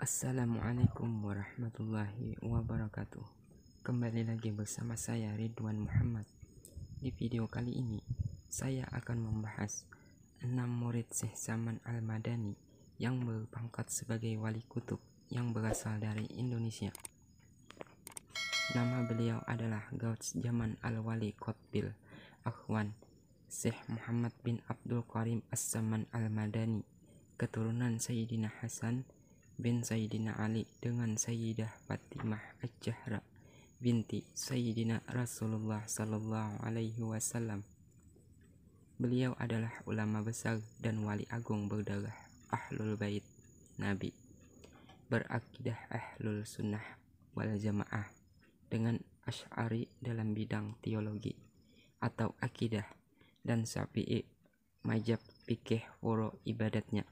Assalamualaikum warahmatullahi wabarakatuh Kembali lagi bersama saya Ridwan Muhammad Di video kali ini saya akan membahas 6 murid Syekh Zaman Al-Madani yang berpangkat sebagai wali kutub yang berasal dari Indonesia Nama beliau adalah Gauts zaman Al-Wali Qutbil Akhwan Syekh Muhammad bin Abdul Karim as zaman Al-Madani keturunan Sayyidina Hasan bin Sayyidina Ali dengan Sayyidah Fatimah Al-Jahra binti Sayyidina Rasulullah Sallallahu Alaihi Wasallam. Beliau adalah ulama besar dan wali agung berdarah Ahlul Bait Nabi berakidah Ahlul Sunnah wal Jamaah dengan Asy'ari dalam bidang teologi atau akidah dan Syafi'i majab fikih furu ibadatnya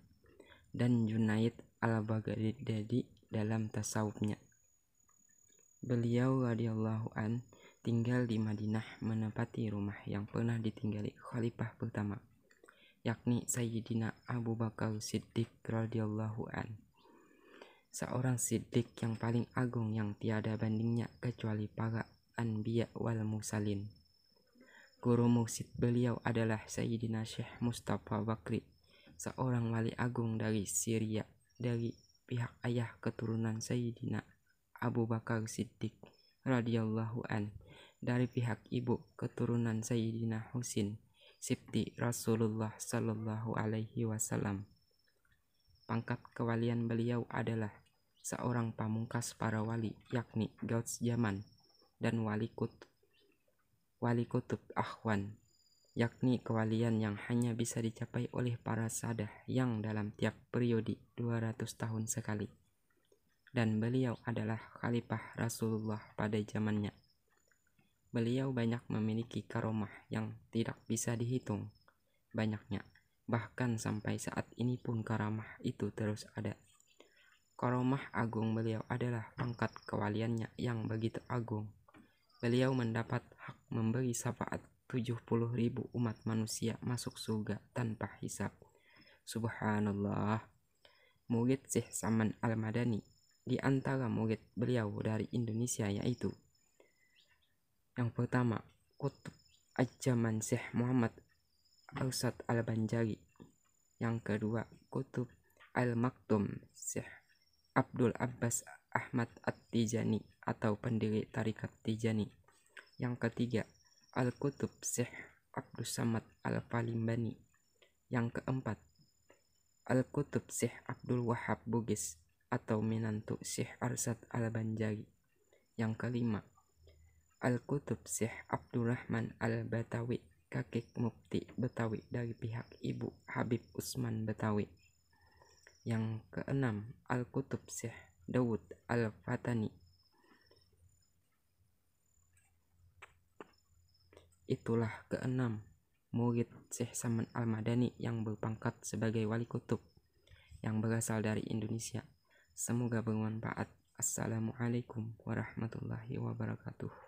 dan Junaid al-Baghdadi dalam tasawufnya. Beliau radhiyallahu an tinggal di Madinah menempati rumah yang pernah ditinggali khalifah pertama yakni Sayyidina Abu Bakar Siddiq radhiyallahu an. Seorang Siddiq yang paling agung yang tiada bandingnya kecuali para anbiya wal musalin. Guru musid beliau adalah Sayyidina Syekh Mustafa Bakri, seorang wali agung dari Syria dari pihak ayah keturunan Sayyidina Abu Bakar Siddiq radhiyallahu an dari pihak ibu keturunan Sayyidina Husin Sipti Rasulullah Shallallahu Alaihi Wasallam. Pangkat kewalian beliau adalah seorang pamungkas para wali yakni Gauds zaman dan Wali Kutub, Wali Kutub Ahwan yakni kewalian yang hanya bisa dicapai oleh para sadah yang dalam tiap periode 200 tahun sekali. Dan beliau adalah khalifah Rasulullah pada zamannya. Beliau banyak memiliki karomah yang tidak bisa dihitung banyaknya. Bahkan sampai saat ini pun karomah itu terus ada. Karomah agung beliau adalah pangkat kewaliannya yang begitu agung. Beliau mendapat hak memberi syafaat 70 ribu umat manusia masuk surga tanpa hisab. Subhanallah. Murid Syekh Saman Al-Madani di antara murid beliau dari Indonesia yaitu yang pertama Kutub Ajaman Syekh Muhammad Arsad Al-Banjari yang kedua Kutub Al-Maktum Syekh Abdul Abbas Ahmad At-Tijani atau pendiri Tarikat Tijani yang ketiga Al-Qutub Syekh Abdul Samad Al-Falimbani. Yang keempat, Al-Qutub Syekh Abdul Wahab Bugis atau Minantu Syekh Arsad Al-Banjari. Yang kelima, Al-Qutub Syekh Abdul Rahman Al-Batawi, kakek mufti Betawi dari pihak ibu Habib Usman Betawi. Yang keenam, Al-Qutub Syekh Dawud Al-Fatani itulah keenam murid Syekh Saman Al-Madani yang berpangkat sebagai wali kutub yang berasal dari Indonesia. Semoga bermanfaat. Assalamualaikum warahmatullahi wabarakatuh.